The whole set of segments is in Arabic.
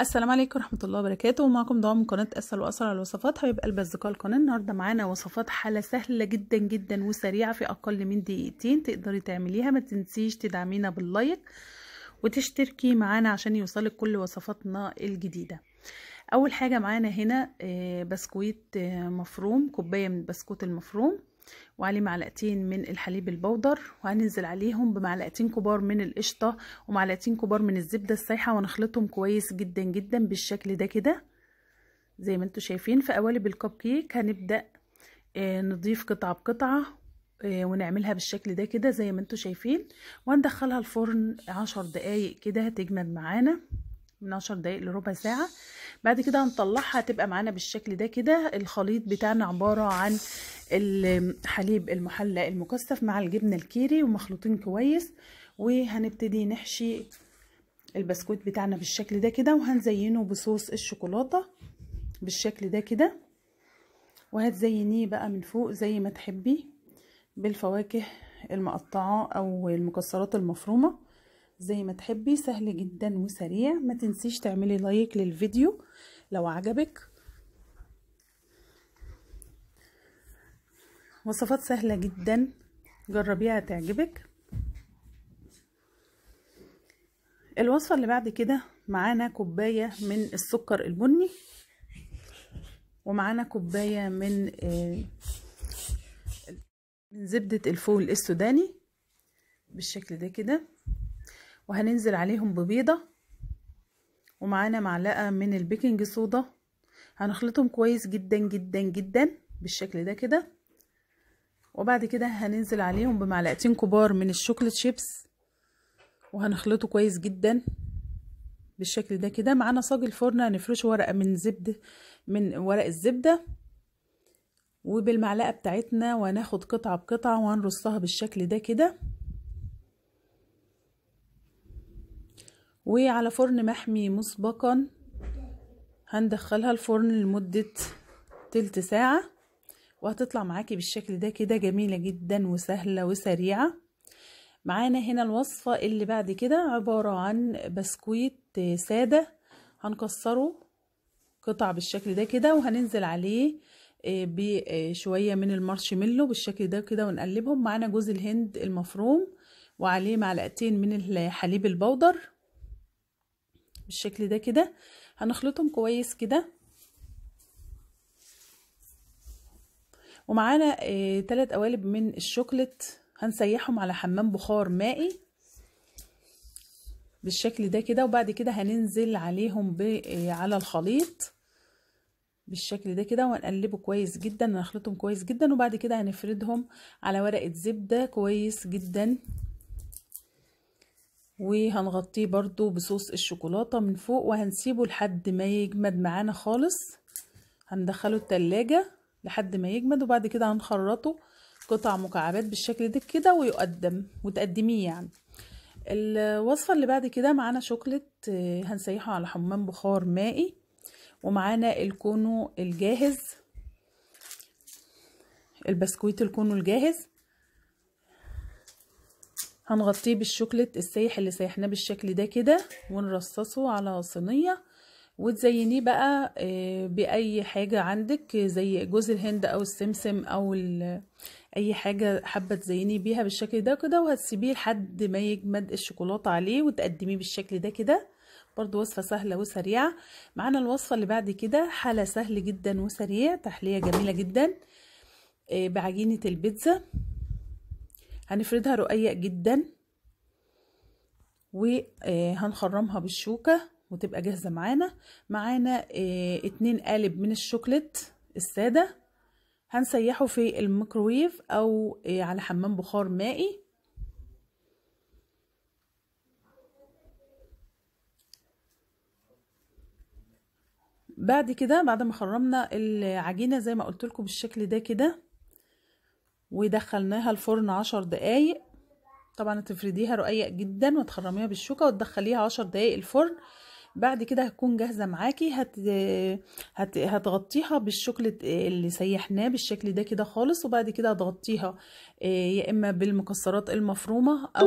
السلام عليكم ورحمه الله وبركاته ومعكم دوام من قناه اسهل واسرع الوصفات هيبقى قلب اصدقاء القناه النهارده معانا وصفات حاله سهله جدا جدا وسريعه في اقل من دقيقتين تقدري تعمليها ما تنسيش تدعمينا باللايك وتشتركي معانا عشان يوصلك كل وصفاتنا الجديده اول حاجه معانا هنا آه، بسكويت آه، مفروم كوبايه من البسكوت المفروم وعليه معلقتين من الحليب البودر وهننزل عليهم بمعلقتين كبار من القشطة ومعلقتين كبار من الزبدة السايحة ونخلطهم كويس جدا جدا بالشكل ده كده زي ما انتوا شايفين في قوالب الكب كيك هنبدأ آه، نضيف قطعة بقطعة آه، ونعملها بالشكل ده كده زي ما انتوا شايفين وندخلها الفرن عشر دقايق كده هتجمد معانا من عشر دقايق لربع ساعة بعد كده هنطلعها هتبقى معانا بالشكل ده كده الخليط بتاعنا عبارة عن الحليب المحلى المكثف مع الجبنة الكيري ومخلوطين كويس وهنبتدي نحشي البسكوت بتاعنا بالشكل ده كده وهنزينه بصوص الشوكولاتة بالشكل ده كده وهتزينيه بقى من فوق زي ما تحبي بالفواكه المقطعة او المكسرات المفرومة زي ما تحبي سهل جدا وسريع ما تنسيش تعملي لايك للفيديو لو عجبك وصفات سهلة جدا جربيها تعجبك الوصفة اللي بعد كده معانا كوباية من السكر البني ومعانا كوباية من آه، من زبدة الفول السوداني بالشكل ده كده وهننزل عليهم ببيضة ومعانا معلقة من البيكنج صودا هنخلطهم كويس جدا جدا جدا بالشكل ده كده وبعد كده هننزل عليهم بمعلقتين كبار من الشوكليت شيبس وهنخلطه كويس جدا بالشكل ده كده معانا صاج الفرن هنفرشه ورقه من زبده من ورق الزبده وبالمعلقه بتاعتنا وهناخد قطعه بقطعه وهنرصها بالشكل ده كده وعلى فرن محمي مسبقا هندخلها الفرن لمده تلت ساعه وهتطلع معاكي بالشكل ده كده جميلة جدا وسهلة وسريعة معانا هنا الوصفة اللي بعد كده عبارة عن بسكويت آه، سادة هنكسره قطع بالشكل ده كده وهننزل عليه آه، بشوية من المارشميلو بالشكل ده كده ونقلبهم معانا جوز الهند المفروم وعليه معلقتين من الحليب البودر بالشكل ده كده هنخلطهم كويس كده ومعانا ثلاث آه، قوالب من الشوكلت هنسيحهم على حمام بخار مائي بالشكل ده كده وبعد كده هننزل عليهم آه، على الخليط بالشكل ده كده وهنقلبه كويس جدا هنخلطهم كويس جدا وبعد كده هنفردهم على ورقة زبدة كويس جدا وهنغطيه برضو بصوص الشوكولاتة من فوق وهنسيبه لحد ما يجمد معانا خالص هندخله التلاجة لحد ما يجمد وبعد كده هنخرطه قطع مكعبات بالشكل ده كده ويقدم وتقدميه يعني الوصفة اللي بعد كده معانا شوكلت آه، هنسيحه على حمام بخار مائي ومعانا الكونو الجاهز البسكويت الكونو الجاهز هنغطيه بالشوكليت السايح اللي سايحناه بالشكل ده كده ونرصصه على صينيه وتزينيه بقى آه، باي حاجه عندك زي جوز الهند او السمسم او اي حاجه حابه تزينيه بيها بالشكل ده كده وهتسيبيه لحد ما يجمد الشوكولاته عليه وتقدميه بالشكل ده كده برضو وصفة سهلة وسريعة معانا الوصفة اللي بعد كده حالة سهل جدا وسريع تحلية جميلة جدا آه، بعجينة البيتزا هنفردها رقيق جدا وهنخرمها آه، بالشوكة وتبقى جاهزة معانا معانا اه اتنين قالب من الشوكلت السادة هنسيحه في الميكروويف او اه على حمام بخار مائي بعد كده بعد ما خرمنا العجينة زي ما قلت لكم بالشكل ده كده ودخلناها الفرن عشر دقايق طبعا تفرديها رقيق جدا وتخرميها بالشوكة وتدخليها عشر دقايق الفرن بعد كده هتكون جاهزه معاكي هت... هت... هتغطيها بالشوكليت آه، اللي سيحناه بالشكل ده كده خالص وبعد كده هتغطيها آه، يا اما بالمكسرات المفرومه او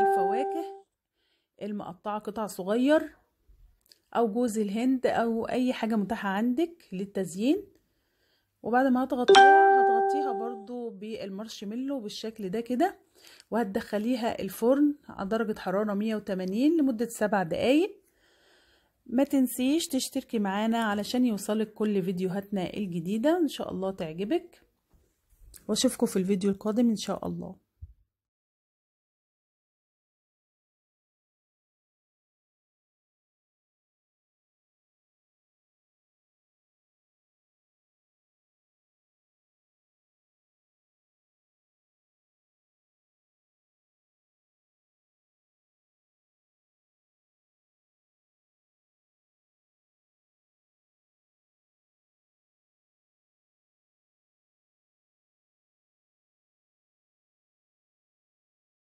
الفواكه المقطعه قطع صغير او جوز الهند او اي حاجه متاحه عندك للتزيين وبعد ما هتغطيها هتغطيها برضو بالمارشميلو بالشكل ده كده وهتدخليها الفرن على درجه حراره 180 لمده 7 دقائق ما تنسيش تشتركي معانا علشان يوصلك كل فيديوهاتنا الجديدة ان شاء الله تعجبك واشوفكم في الفيديو القادم ان شاء الله